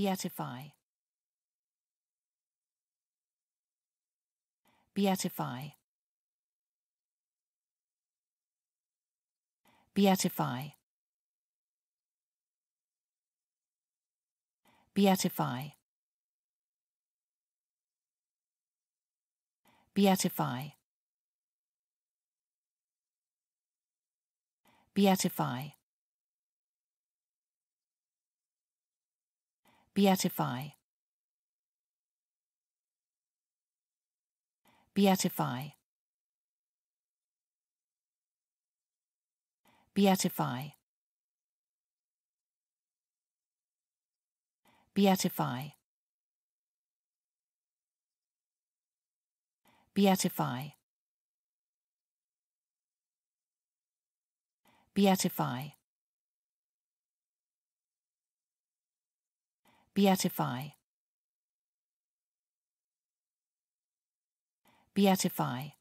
Beatify. Beatify. Beatify. Beatify. Beatify. Beatify. Beatify. Beatify. Beatify. Beatify. Beatify. Beatify. Beatify. Beatify.